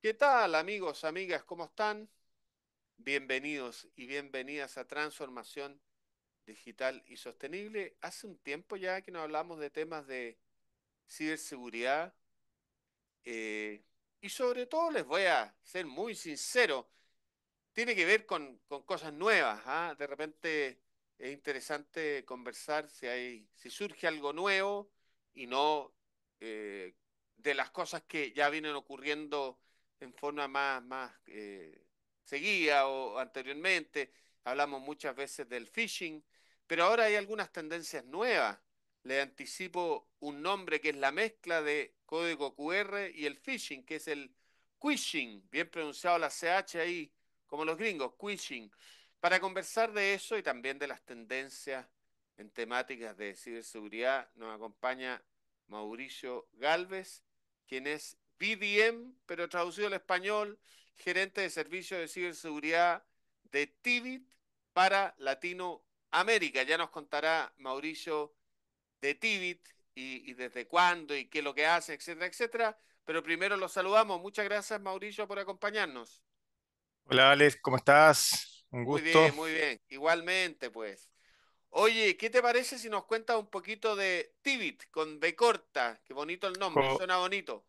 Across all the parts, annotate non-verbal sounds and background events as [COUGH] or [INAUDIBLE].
¿Qué tal amigos, amigas? ¿Cómo están? Bienvenidos y bienvenidas a Transformación Digital y Sostenible. Hace un tiempo ya que nos hablamos de temas de ciberseguridad eh, y sobre todo les voy a ser muy sincero, tiene que ver con, cosas nuevas. ¿ah? De repente es interesante conversar si, hay, si surge algo nuevo y no eh, de las cosas que ya vienen ocurriendo en forma más, más eh, seguida o anteriormente. Hablamos muchas veces del phishing, pero ahora hay algunas tendencias nuevas. Le anticipo un nombre que es la mezcla de código QR y el phishing, que es el quishing, bien pronunciado la CH ahí, como los gringos, quishing. Para conversar de eso y también de las tendencias en temáticas de ciberseguridad, nos acompaña Mauricio Galvez, quien es BDM, pero traducido al español, gerente de servicio de ciberseguridad de Tibit para Latinoamérica. Ya nos contará Mauricio de Tibit y, desde cuándo y qué es lo que hace, etcétera, etcétera. Pero primero los saludamos. Muchas gracias, Mauricio, por acompañarnos. Hola, Alex, ¿cómo estás? Un gusto. Muy bien, muy bien. Igualmente, pues. Oye, ¿qué te parece si nos cuentas un poquito de Tibit con B corta? Qué bonito el nombre, suena bonito.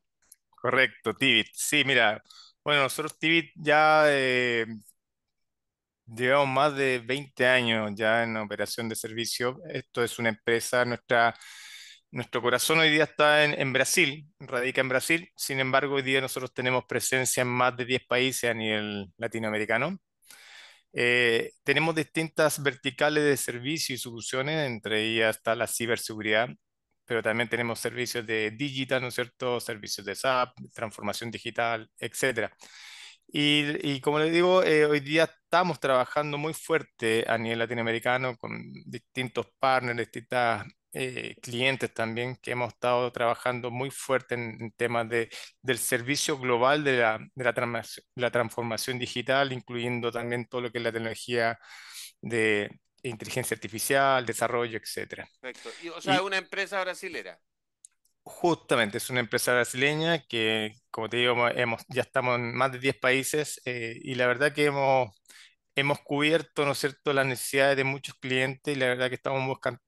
Correcto, Tibit. Sí, mira, bueno, nosotros Tibit ya eh, llevamos más de 20 años ya en operación de servicio. Esto es una empresa, nuestra, nuestro corazón hoy día está en, en Brasil, radica en Brasil. Sin embargo, hoy día nosotros tenemos presencia en más de 10 países a nivel latinoamericano. Eh, tenemos distintas verticales de servicio y soluciones, entre ellas está la ciberseguridad, pero también tenemos servicios de digital, ¿no es cierto? Servicios de SAP, transformación digital, etcétera. Y, como les digo, eh, hoy día estamos trabajando muy fuerte a nivel latinoamericano con distintos partners, distintas eh, clientes también, que hemos estado trabajando muy fuerte en, temas de, del servicio global de, la, de la, la, transformación digital, incluyendo también todo lo que es la tecnología de inteligencia artificial, desarrollo, etc. Y, o sea, es una empresa brasilera. Justamente, es una empresa brasileña que, como te digo, hemos, ya estamos en más de 10 países eh, y la verdad que hemos, hemos cubierto, ¿no es cierto?, las necesidades de muchos clientes y la verdad que estamos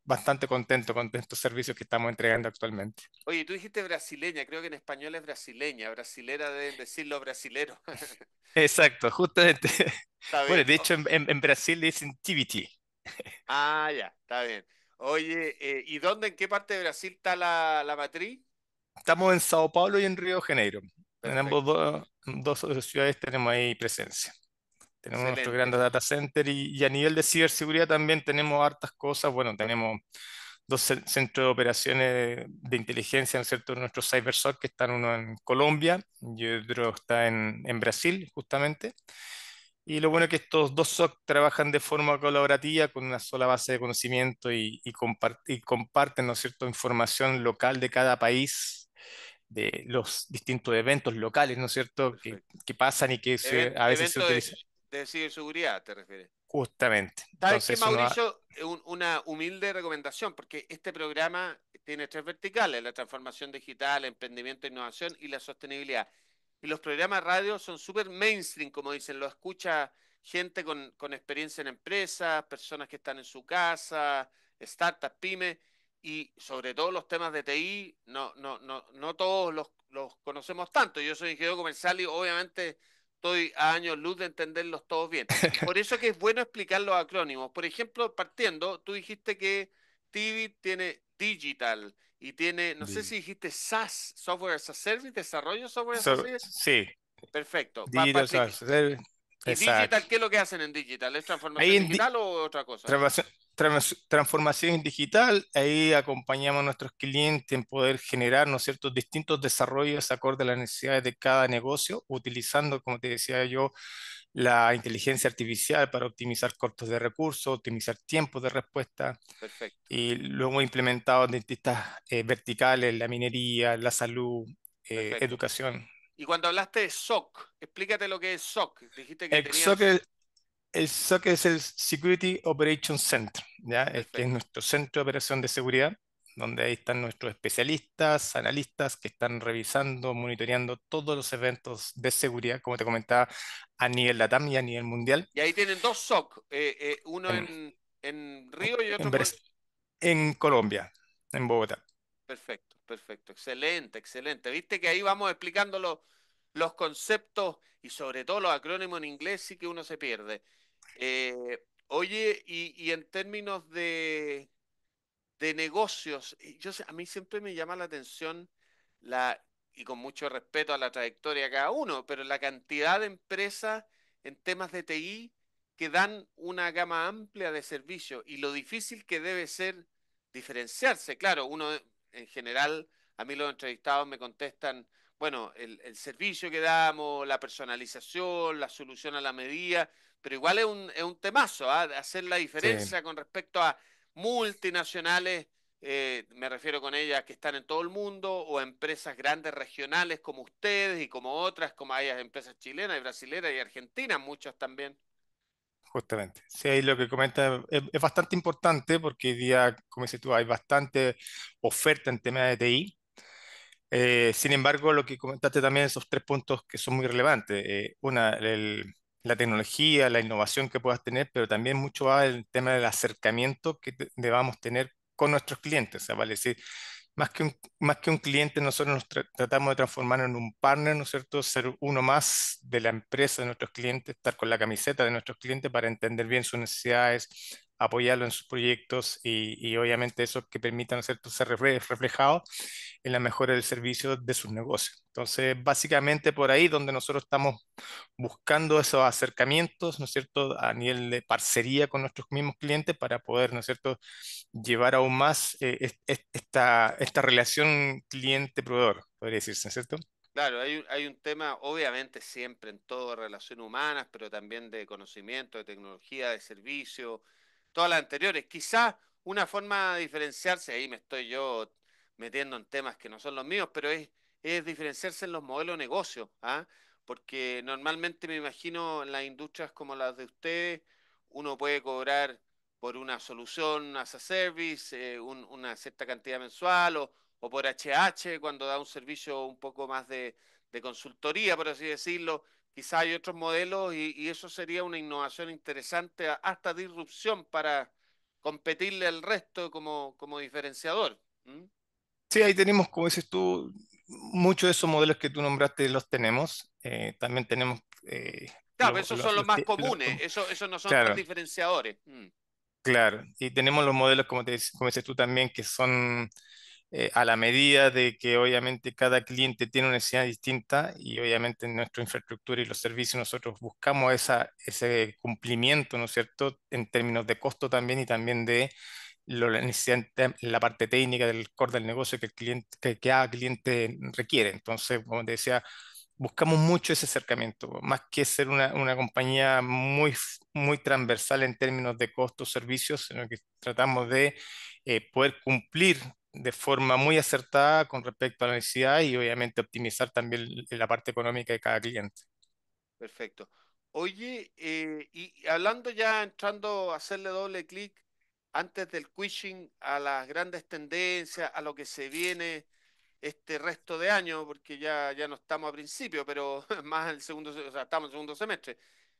bastante contentos con estos servicios que estamos entregando actualmente. Oye, tú dijiste brasileña, creo que en español es brasileña, brasilera deben decirlo brasilero. [LAUGHS] Exacto, justamente. Bueno, de hecho en, en, Brasil dicen TBT. [LAUGHS] Ah, ya, está bien. Oye, eh, ¿y dónde, en qué parte de Brasil está la, la matriz? Estamos en Sao Paulo y en Río de Janeiro. En ambos dos ciudades tenemos ahí presencia. Tenemos nuestro nuestros grandes data center y, a nivel de ciberseguridad también tenemos hartas cosas. Bueno, tenemos dos centros de operaciones de inteligencia, ¿no es cierto? Nuestro CyberSOC, que están uno en Colombia y otro está en, en Brasil, justamente. Y lo bueno es que estos dos SOC trabajan de forma colaborativa con una sola base de conocimiento y, y, comparten ¿no cierto? información local de cada país, de los distintos eventos locales, ¿no es cierto?, que, que, pasan y que a veces se utilizan. De, ciberseguridad te refieres. Justamente. entonces Mauricio? Eh, una humilde recomendación, porque este programa tiene tres verticales, la transformación digital, emprendimiento, e innovación y la sostenibilidad y los programas de radio son súper mainstream, como dicen, lo escucha gente con, experiencia en empresas, personas que están en su casa, startups, pymes, y sobre todo los temas de TI, no, no, no, no todos los, los conocemos tanto. Yo soy ingeniero comercial y obviamente estoy a años luz de entenderlos todos bien. [LAUGHS] Por eso que es bueno explicar los acrónimos. Por ejemplo, partiendo, tú dijiste que TV tiene digital, y tiene, no sé si dijiste SaaS, Software as a Service, Desarrollo Software as a Service. Sí. Perfecto. Digital digital qué es lo que hacen en digital? ¿Es transformación digital o otra cosa? transformación digital, ahí acompañamos a nuestros clientes en poder generar ¿no ciertos distintos desarrollos acorde a las necesidades de cada negocio, utilizando, como te decía yo, la inteligencia artificial para optimizar costos de recursos, optimizar tiempos de respuesta. Y luego implementado en distintas eh, verticales, la minería, la salud, eh, educación. Y cuando hablaste de SOC, explícate lo que es SOC. Dijiste que el, SOC es, el Security Operations Center, ¿ya? es nuestro centro de operación de seguridad donde ahí están nuestros especialistas, analistas que están revisando, monitoreando todos los eventos de seguridad, como te comentaba, a nivel LATAM y a nivel mundial. Y ahí tienen dos SOC, eh, eh, uno en, Río y otro en, Colombia, en Bogotá. Perfecto, perfecto, excelente, excelente. Viste que ahí vamos explicando los, conceptos y sobre todo los acrónimos en inglés sí que uno se pierde. Eh, oye, y en términos de de negocios. Yo, a mí siempre me llama la atención la, y con mucho respeto a la trayectoria de cada uno, pero la cantidad de empresas en temas de TI que dan una gama amplia de servicios y lo difícil que debe ser diferenciarse. Claro, uno en general, a mí los entrevistados me contestan, bueno, el, servicio que damos, la personalización, la solución a la medida, pero igual es un, es un temazo, ¿ah? hacer la diferencia con respecto a multinacionales, eh, me refiero con ellas que están en todo el mundo, o empresas grandes regionales como ustedes y como otras, como hay empresas chilenas y brasileras y argentinas, muchas también. Justamente. Sí, ahí lo que comentas es, bastante importante porque hoy día, como dices tú, hay bastante oferta en tema de TI. Eh, sin embargo, lo que comentaste también, esos tres puntos que son muy relevantes. Eh, una, el, la tecnología, la innovación que puedas tener, pero también mucho va el tema del acercamiento que debamos tener con nuestros clientes. O vale decir, más que un, más que un cliente, nosotros nos tratamos de transformar en un partner, ¿no es cierto? Ser uno más de la empresa de nuestros clientes, estar con la camiseta de nuestros clientes para entender bien sus necesidades, apoyarlo en sus proyectos y, y obviamente eso que permitan cierto?, ser reflejado en la mejora del servicio de sus negocios. Entonces, básicamente por ahí donde nosotros estamos buscando esos acercamientos, ¿no es cierto?, a nivel de parcería con nuestros mismos clientes para poder, ¿no es cierto?, llevar aún más eh, esta, esta relación cliente-proveedor, podría decirse, ¿no es cierto? Claro, hay, hay, un tema, obviamente, siempre en todo relación humanas, pero también de conocimiento, de tecnología, de servicio, todas las anteriores. Quizás una forma de diferenciarse, ahí me estoy yo metiendo en temas que no son los míos, pero es, diferenciarse en los modelos de negocio, ¿ah? porque normalmente me imagino en las industrias como las de ustedes, uno puede cobrar por una solución as a service, eh, una cierta cantidad mensual, o, por HH cuando da un servicio un poco más de consultoría, por así decirlo, Quizá hay otros modelos y, eso sería una innovación interesante, hasta disrupción para competirle al resto como, como diferenciador. Sí, ahí tenemos, como dices tú, muchos de esos modelos que tú nombraste los tenemos. Eh, también tenemos... Eh, claro, esos son los, más comunes, esos eso no son los diferenciadores. Claro, y tenemos los modelos, como, te, como dices tú también, que son eh, a la medida de que obviamente cada cliente tiene una necesidad distinta y obviamente en nuestra infraestructura y los servicios nosotros buscamos esa, ese cumplimiento, ¿no es cierto?, en términos de costo también y también de lo, la, necesidad, la parte técnica del core del negocio que, el cliente, cada cliente requiere. Entonces, como te decía, buscamos mucho ese acercamiento, más que ser una, compañía muy, muy transversal en términos de costos, servicios, sino que tratamos de eh, poder cumplir de forma muy acertada con respecto a la necesidad y obviamente optimizar también la parte económica de cada cliente. Perfecto. Oye, eh, y hablando ya, entrando a hacerle doble clic antes del quishing a las grandes tendencias, a lo que se viene este resto de año, porque ya, ya no estamos a principio, pero [LAUGHS] más el segundo, o sea, estamos en el segundo semestre.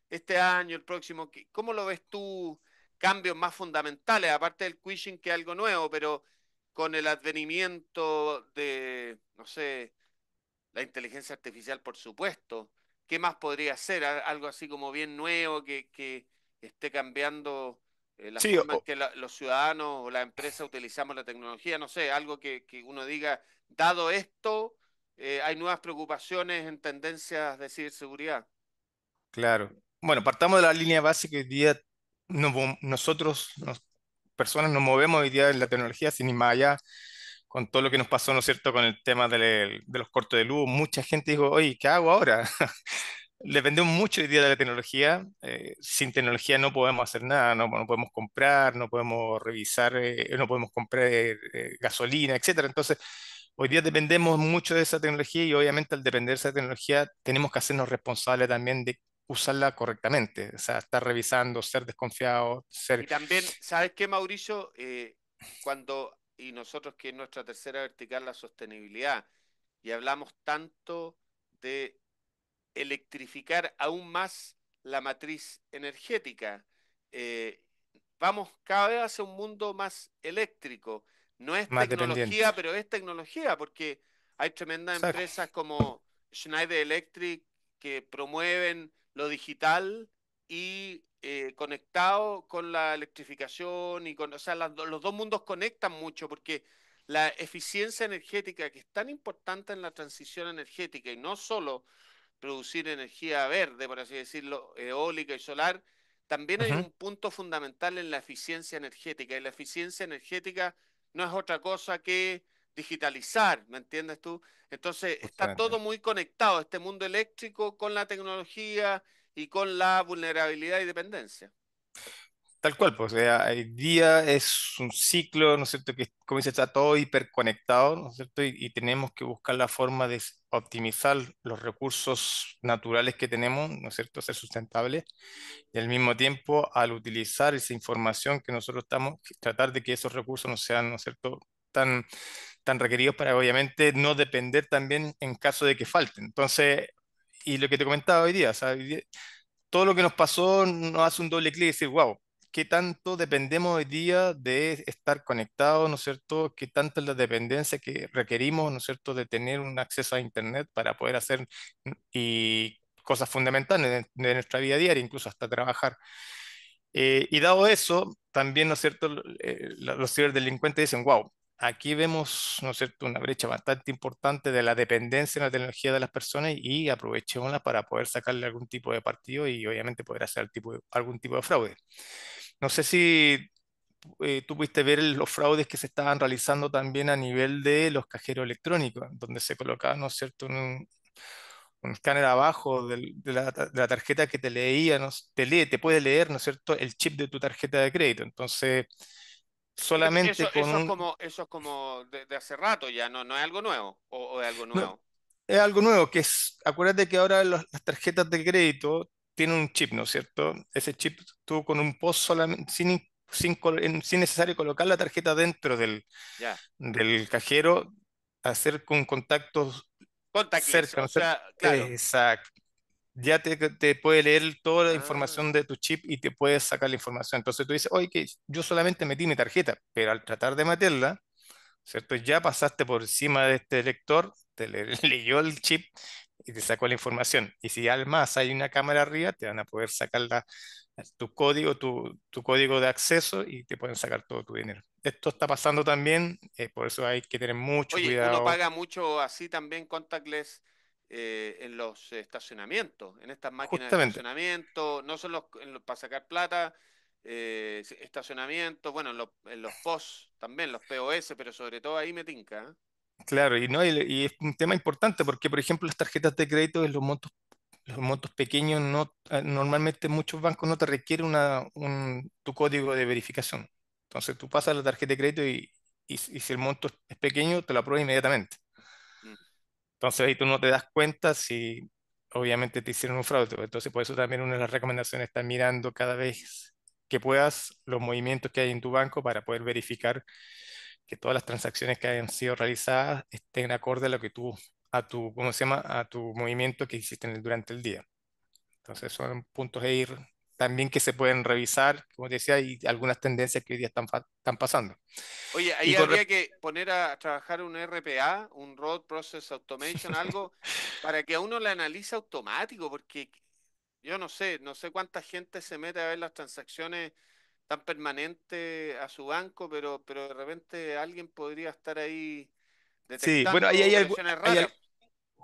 Este año, el próximo, ¿cómo lo ves tú? Cambios más fundamentales, aparte del quishing, que es algo nuevo, pero con el advenimiento de, no sé, la inteligencia artificial, por supuesto. ¿Qué más podría ser? Algo así como bien nuevo que, esté cambiando eh, la forma en que los ciudadanos o la empresa utilizamos la tecnología. No sé, algo que, uno diga, dado esto, eh, hay nuevas preocupaciones en tendencias de ciberseguridad. Claro. Bueno, partamos de la línea básica que hoy día nosotros nos personas nos movemos hoy día en la tecnología, sin ir más allá, con todo lo que nos pasó, ¿no es cierto?, con el tema de, los cortos de luz, mucha gente dijo, oye, ¿qué hago ahora? [LAUGHS] Dependemos mucho hoy día de la tecnología. Eh, sin tecnología no podemos hacer nada, no, podemos comprar, no podemos revisar, eh, no podemos comprar eh, gasolina, etcétera. Entonces, hoy día dependemos mucho de esa tecnología y obviamente al depender de esa tecnología tenemos que hacernos responsables también de usarla correctamente, o sea, estar revisando, ser desconfiado, ser... Y también, ¿sabes qué, Mauricio? Eh, cuando, y nosotros que es nuestra tercera vertical, la sostenibilidad, y hablamos tanto de electrificar aún más la matriz energética, eh, vamos cada vez hacia un mundo más eléctrico. No es tecnología, pero es tecnología, porque hay tremendas empresas como Schneider Electric que promueven lo digital y eh, conectado con la electrificación y con, o sea, los dos mundos conectan mucho porque la eficiencia energética que es tan importante en la transición energética y no solo producir energía verde, por así decirlo, eólica y solar, también hay un punto fundamental en la eficiencia energética y la eficiencia energética no es otra cosa que digitalizar, ¿me entiendes tú? Entonces está todo muy conectado, este mundo eléctrico con la tecnología y con la vulnerabilidad y dependencia. Tal cual, pues, o sea, el día es un ciclo, ¿no es cierto? Que como dice, está todo hiperconectado, ¿no es cierto? Y, y, tenemos que buscar la forma de optimizar los recursos naturales que tenemos, ¿no es cierto? Ser sustentables. Y al mismo tiempo, al utilizar esa información que nosotros estamos, tratar de que esos recursos no sean, ¿no es cierto? Tan, tan requeridos para obviamente no depender también en caso de que falten. Entonces, y lo que te comentaba hoy día, todo lo que nos pasó nos hace un doble clic y decir, wow, qué tanto dependemos hoy día de estar conectados, ¿no es cierto? Qué tanto es la dependencia que requerimos, ¿no es cierto?, de tener un acceso a Internet para poder hacer y cosas fundamentales de, nuestra vida diaria, incluso hasta trabajar. Eh, y dado eso, también, ¿no es cierto?, eh, los ciberdelincuentes dicen, wow, aquí vemos, ¿no es cierto?, una brecha bastante importante de la dependencia en la tecnología de las personas y aprovechémosla para poder sacarle algún tipo de partido y obviamente poder hacer tipo algún tipo de fraude. No sé si eh, tú pudiste ver los fraudes que se estaban realizando también a nivel de los cajeros electrónicos, donde se colocaba, ¿no es cierto?, un, escáner abajo de, la, tarjeta que te leía, te, te puede leer, ¿no es cierto?, el chip de tu tarjeta de crédito. Entonces solamente con eso es como eso como de, hace rato ya no no es algo nuevo o, es algo nuevo es algo nuevo que es acuérdate que ahora las tarjetas de crédito tienen un chip no es cierto ese chip tú con un post solamente sin sin, necesario colocar la tarjeta dentro del del cajero hacer con contactos cerca, exacto ya te, te, puede leer toda la ah. información de tu chip y te puede sacar la información. Entonces tú dices, oye, que yo solamente metí mi tarjeta, pero al tratar de meterla, ¿cierto? Ya pasaste por encima de este lector, te [LAUGHS] leyó el chip y te sacó la información. Y si además hay una cámara arriba, te van a poder sacar la, tu código, tu, tu, código de acceso y te pueden sacar todo tu dinero. Esto está pasando también, eh, por eso hay que tener mucho Oye, cuidado. Uno paga mucho así también contactless eh, en los estacionamientos, en estas máquinas de estacionamiento, no solo los, para sacar plata, eh, estacionamientos, estacionamiento, bueno, en los, en POS también, los POS, pero sobre todo ahí me tinca. ¿eh? Claro, y, no, y, es un tema importante porque, por ejemplo, las tarjetas de crédito en los montos los montos pequeños no ah, normalmente muchos bancos no te requieren una, un, tu código de verificación. Entonces tú pasas la tarjeta de crédito y, si el monto es pequeño te lo aprueba inmediatamente. Entonces ahí tú no te das cuenta si obviamente te hicieron un fraude. Entonces por eso también una de las recomendaciones está mirando cada vez que puedas los movimientos que hay en tu banco para poder verificar que todas las transacciones que hayan sido realizadas estén acorde a lo que tú a tu, ¿cómo se llama? A tu movimiento que hiciste durante el día. Entonces son puntos de ir también que se pueden revisar, como te decía, y algunas tendencias que hoy día están, están pasando. Oye, ahí habría que poner a trabajar un RPA, un Road Process Automation, algo, [LAUGHS] para que a uno la analice automático, porque yo no sé, no sé cuánta gente se mete a ver las transacciones tan permanentes a su banco, pero, pero de repente alguien podría estar ahí detectando sí, bueno, ahí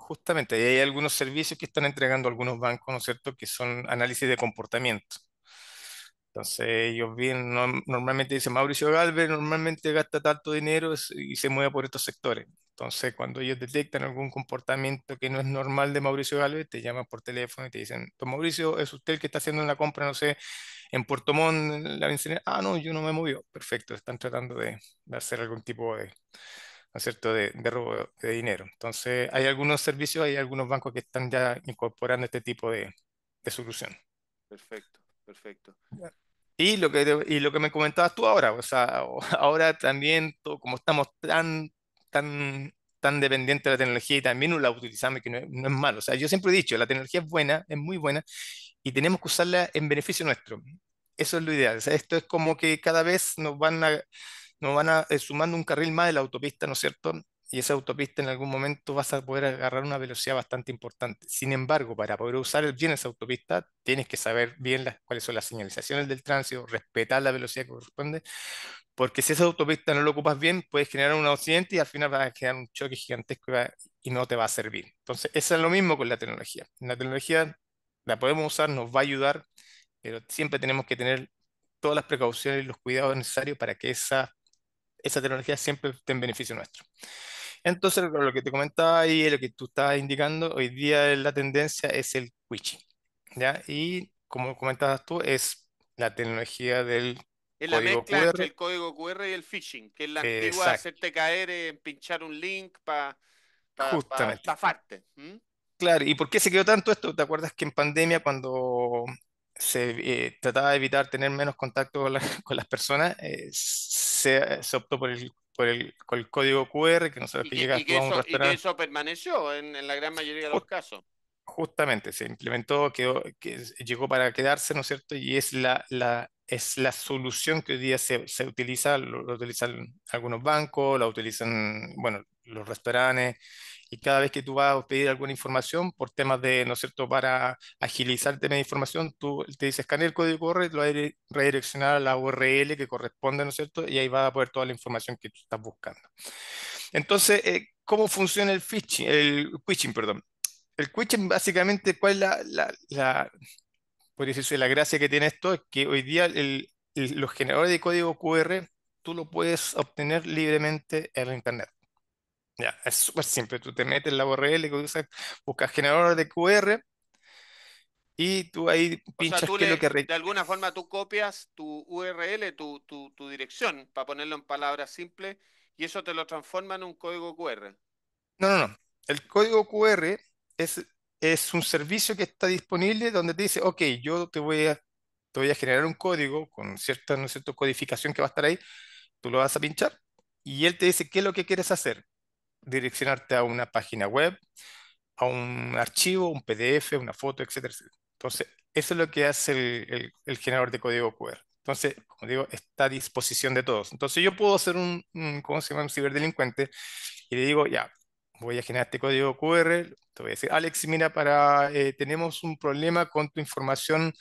Justamente, y hay algunos servicios que están entregando algunos bancos, ¿no es cierto?, que son análisis de comportamiento. Entonces ellos bien, normalmente dicen Mauricio Galvez normalmente gasta tanto dinero y se mueve por estos sectores. Entonces cuando ellos detectan algún comportamiento que no es normal de Mauricio Galvez, te llaman por teléfono y te dicen, don Mauricio, es usted el que está haciendo una compra, no sé, en Puerto Montt, la Ah, no, yo no me movió. Perfecto, están tratando de hacer algún tipo de, ¿no es cierto?, de, robo de dinero. Entonces, hay algunos servicios, hay algunos bancos que están ya incorporando este tipo de, de solución. Perfecto, perfecto. Y lo, que, y lo que me comentabas tú ahora, o sea, [LAUGHS] ahora también, como estamos tan, tan, tan dependientes de la tecnología y también la utilizamos, que no, no es malo. O sea, yo siempre he dicho, la tecnología es buena, es muy buena, y tenemos que usarla en beneficio nuestro. Eso es lo ideal. O sea, esto es como que cada vez nos van a nos van a, eh, sumando un carril más de la autopista, ¿no es cierto? Y esa autopista en algún momento vas a poder agarrar una velocidad bastante importante. Sin embargo, para poder usar bien esa autopista, tienes que saber bien cuáles son las señalizaciones del tránsito, respetar la velocidad que corresponde, porque si esa autopista no lo ocupas bien, puedes generar un accidente y al final va a quedar un choque gigantesco y no te va a servir. Entonces, eso es lo mismo con la tecnología. La tecnología la podemos usar, nos va a ayudar, pero siempre tenemos que tener todas las precauciones y los cuidados necesarios para que esa esa tecnología siempre está en beneficio nuestro. Entonces, lo que te comentaba y lo que tú estabas indicando, hoy día la tendencia es el switching. ¿ya? Y como comentabas tú, es la tecnología del es la código mezcla QR. el código QR y el phishing, que es la Exacto. antigua hacerte caer en pinchar un link para justamente pa, parte Claro, ¿y por qué se quedó tanto esto? ¿Te acuerdas que en pandemia, cuando se eh, trataba de evitar tener menos contacto con, [LAUGHS] con las personas, eh, se, optó por el, por el, el código QR, que no sabes que a un Y eso permaneció en, en la gran mayoría de los casos. Justamente, se implementó, quedó, que llegó para quedarse, ¿no es cierto? Y es la, la, es la solución que hoy día se, se utiliza, lo, utilizan algunos bancos, la utilizan, bueno, los restaurantes, y cada vez que tú vas a pedir alguna información por temas de, ¿no es cierto?, para agilizar el de información, tú te dices, escanea el código QR, lo vas a redireccionar a la URL que corresponde, ¿no es cierto?, y ahí vas a poder toda la información que tú estás buscando. Entonces, eh, ¿cómo funciona el phishing? El phishing, perdón. El básicamente, ¿cuál es la, la, por la gracia que tiene esto? Es que hoy día los generadores de código QR tú lo puedes obtener libremente en Internet. Ya, es súper simple. Tú te metes la URL buscas generador de QR y tú ahí pinchas que De alguna forma tú copias tu URL, tu, dirección, para ponerlo en palabras simples, y eso te lo transforma en un código QR. No, no, no. El código QR es, es un servicio que está disponible donde te dice, ok, yo te voy a, te voy a generar un código con cierta, no cierta codificación que va a estar ahí, tú lo vas a pinchar y él te dice qué es lo que quieres hacer direccionarte a una página web, a un archivo, un PDF, una foto, etcétera. Entonces, eso es lo que hace el, el, generador de código QR. Entonces, como digo, está a disposición de todos. Entonces, yo puedo ser un, ¿cómo se llama? Un ciberdelincuente y le digo, ya, voy a generar este código QR, te voy a decir, Alex, mira, para, eh, tenemos un problema con tu información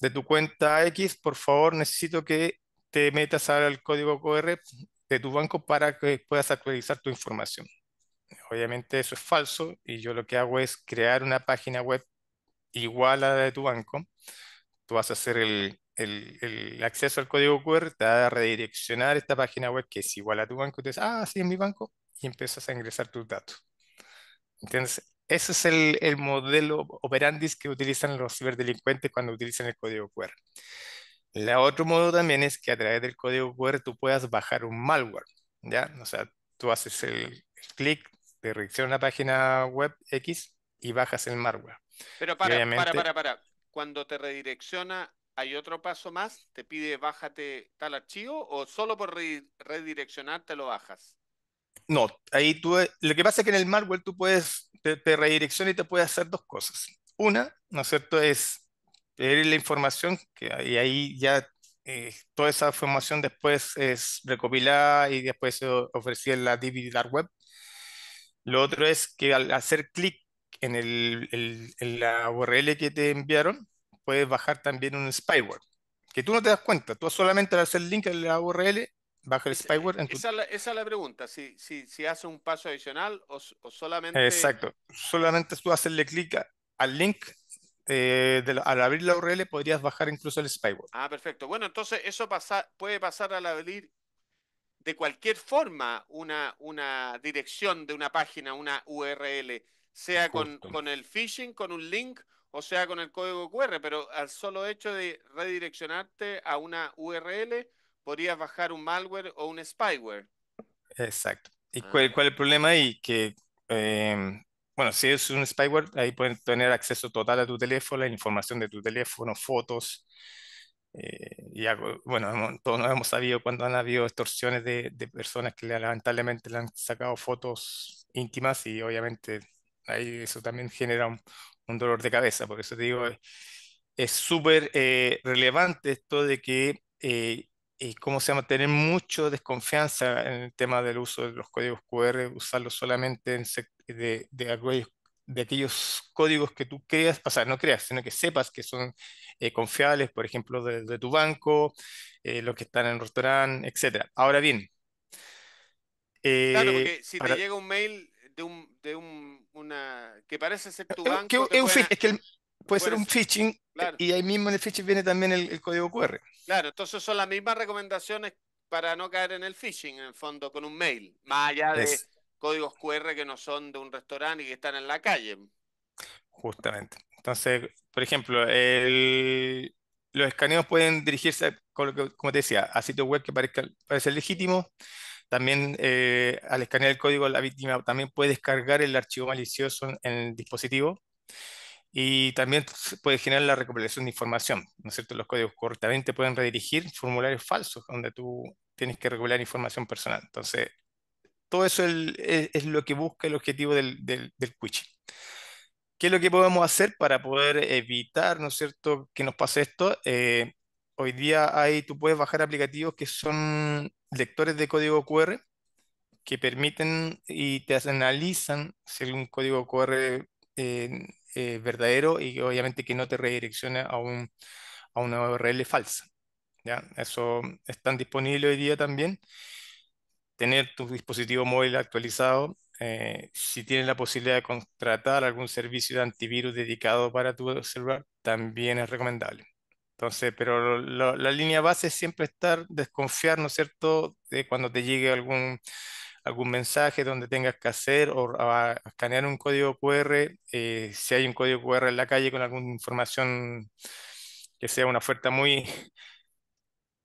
de tu cuenta X, por favor, necesito que te metas al código QR, de tu banco para que puedas actualizar tu información. Obviamente eso es falso y yo lo que hago es crear una página web igual a la de tu banco. Tú vas a hacer el, el, acceso al código QR, te va a redireccionar esta página web que es igual a tu banco y te ah, sí, es mi banco, y empiezas a ingresar tus datos. Entonces, ese es el, el modelo operandis que utilizan los ciberdelincuentes cuando utilizan el código QR. El otro modo también es que a través del código QR tú puedas bajar un malware, ¿ya? O sea, tú haces el clic, te redirecciona a una página web X y bajas el malware. Pero para, para, para, para. Cuando te redirecciona, ¿hay otro paso más? ¿Te pide bájate tal archivo o solo por redireccionar te lo bajas? No, ahí tú, lo que pasa es que en el malware tú puedes, te redirecciona y te puede hacer dos cosas. Una, ¿no es cierto?, es pedir eh, la información, que y ahí ya eh, toda esa información después es recopilada y después se ofrece en la Dark web. Lo otro es que al hacer clic en, el, la URL que te enviaron, puedes bajar también un spyware, que tú no te das cuenta, tú solamente al hacer el link en la URL baja el spyware. esa, la, esa, es la pregunta, si, si, si hace un paso adicional o, o solamente... Exacto, solamente tú hacerle clic al link eh, al abrir la URL podrías bajar incluso el spyware. Ah, perfecto. Bueno, entonces eso puede pasar al abrir de cualquier forma una, dirección de una página, una URL, sea con, el phishing, con un link o sea con el código QR, pero al solo hecho de redireccionarte a una URL, podrías bajar un malware o un spyware. Exacto. ¿Y ah, cuál, es el problema ahí? Que em, bueno, si es un spyware, ahí pueden tener acceso total a tu teléfono, la información de tu teléfono, fotos. Eh, y bueno, todos nos hemos sabido cuando han habido extorsiones de, de, personas que lamentablemente le han sacado fotos íntimas y obviamente ahí eso también genera un, dolor de cabeza. Por eso te digo, eh, es súper eh, relevante esto de que, eh, ¿cómo se llama?, tener mucho desconfianza en el tema del uso de los códigos QR, usarlos solamente en, sectores de, aquellos, códigos que tú creas, o sea, no creas, sino que sepas que son eh, confiables, por ejemplo, de, tu banco, eh, los que están en el restaurante, etc. Ahora bien. claro, eh, porque si te llega un mail de un, de un una, que parece ser tu banco. es que puede ser un phishing y ahí mismo en el phishing viene también el, código QR. Claro, entonces son las mismas recomendaciones para no caer en el phishing, en el fondo, con un mail, más allá de, códigos QR que no son de un restaurante y que están en la calle. Justamente. Entonces, por ejemplo, los escaneos pueden dirigirse, como te decía, a sitios web que parezca parece legítimo También eh, al escanear el código, la víctima también puede descargar el archivo malicioso en el dispositivo y también puede generar la recopilación de información, ¿no es cierto? Los códigos correctamente pueden redirigir formularios falsos donde tú tienes que recopilar información personal. Entonces, todo eso e, es, lo que busca el objetivo del, del, ¿Qué es lo que podemos hacer para poder evitar, ¿no es cierto?, que nos pase esto. Eh, hoy día hay, tú puedes bajar aplicativos que son lectores de código QR que permiten y te analizan si un código QR eh, verdadero y obviamente que no te redirecciona a, a una URL falsa. ¿ya? Eso están disponibles hoy día también tener tu dispositivo móvil actualizado. Eh, si tienes la posibilidad de contratar algún servicio de antivirus dedicado para tu celular, también es recomendable. Entonces, pero la línea base es siempre estar, desconfiar, ¿no es cierto?, de cuando te llegue algún, algún mensaje donde tengas que hacer o escanear un código QR, eh, si hay un código QR en la calle con alguna información que sea una oferta muy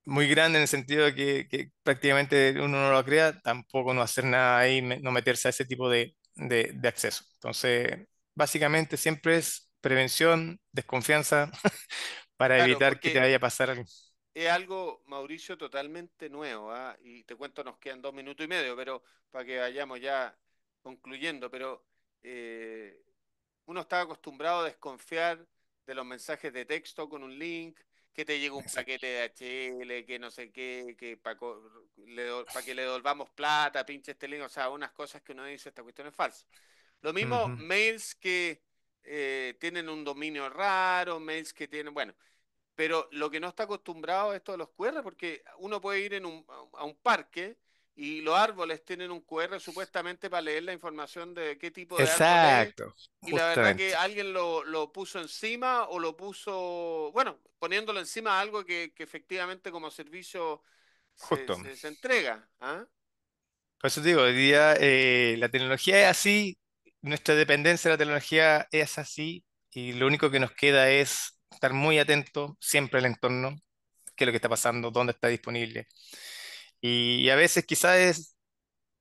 muy grande en el sentido de que, prácticamente uno no lo crea, tampoco no hacer nada ahí, no meterse a ese tipo de, de, acceso. Entonces, básicamente siempre es prevención, desconfianza, [LAUGHS] para evitar que te vaya a pasar algo. Es algo, Mauricio, totalmente nuevo, ¿ah? y te cuento, nos quedan dos minutos y medio, pero para que vayamos ya concluyendo, pero eh, uno está acostumbrado a desconfiar de los mensajes de texto con un link, que te llegue un paquete de HL, que no sé qué, que para que le devolvamos plata, pinche este o sea, unas cosas que uno dice, esta cuestión es falsa. Lo mismo, mails que eh, tienen un dominio raro, mails que tienen, bueno, pero lo que no está acostumbrado es esto los QR, porque uno puede ir en un, a un parque y los árboles tienen un QR supuestamente para leer la información de qué tipo de Exacto, Y la verdad que alguien lo, puso encima o lo puso, bueno, poniéndolo encima a algo que, efectivamente como servicio Se, entrega. ¿ah? Por eso digo, hoy día eh, la tecnología es así, nuestra dependencia de la tecnología es así, y lo único que nos queda es estar muy atento siempre al entorno, qué es lo que está pasando, dónde está disponible. Y, a veces quizás es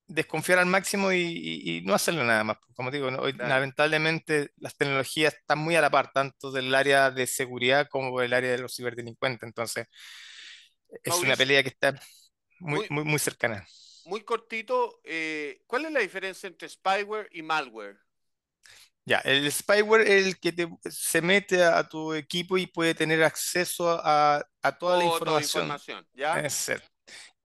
desconfiar al máximo y, no hacerle nada más. Pues, como digo, lamentablemente las tecnologías están muy a la par, tanto del área de seguridad como del área de los ciberdelincuentes. Entonces, es una pelea que está muy, muy, muy cercana. Muy cortito, eh, ¿cuál es la diferencia entre spyware y malware? Ya, el spyware es el que se mete a, tu equipo y puede tener acceso a, a toda, la información. ¿ya? Es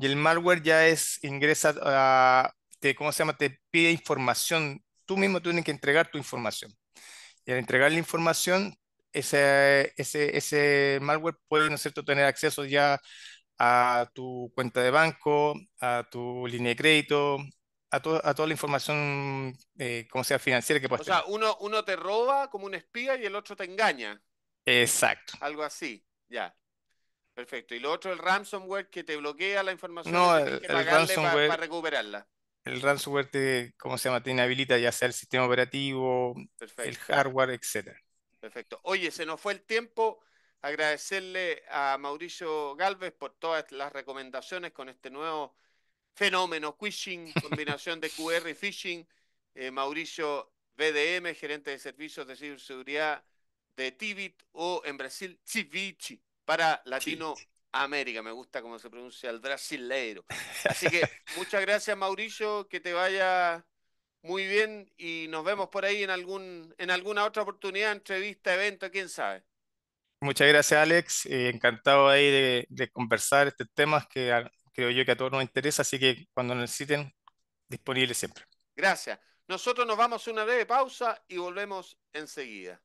y el malware ya es, ingresa a, ¿cómo se llama? Te pide información, tú mismo tienes que entregar tu información. Y al entregar la información, ese, ese, ese malware puede, ¿no es cierto?, tener acceso ya a tu cuenta de banco, a tu línea de crédito, a, a toda la información, eh, como sea, financiera que puedas tener. O sea, uno, uno te roba como un espía y el otro te engaña. Exacto. Algo así, ya. Perfecto. ¿Y lo otro, el ransomware que te bloquea la información? No, el, ransomware. Para, recuperarla. El ransomware te, ¿cómo se llama? Te inhabilita ya sea el sistema operativo, el hardware, etc. Perfecto. Oye, se nos fue el tiempo. Agradecerle a Mauricio Galvez por todas las recomendaciones con este nuevo fenómeno, Quishing, [LAUGHS] combinación de QR y phishing. Eh, Mauricio BDM, gerente de servicios de ciberseguridad de Tibit o en Brasil, chivichi para Latinoamérica. Me gusta cómo se pronuncia el brasileiro. Así que [LAUGHS] muchas gracias, Mauricio, que te vaya muy bien y nos vemos por ahí en, algún, en alguna otra oportunidad, entrevista, evento, quién sabe. Muchas gracias, Alex. Eh, encantado ahí de, conversar este tema que creo yo que a todos nos interesa, así que cuando necesiten, disponible siempre. Gracias. Nosotros nos vamos a una breve pausa y volvemos enseguida.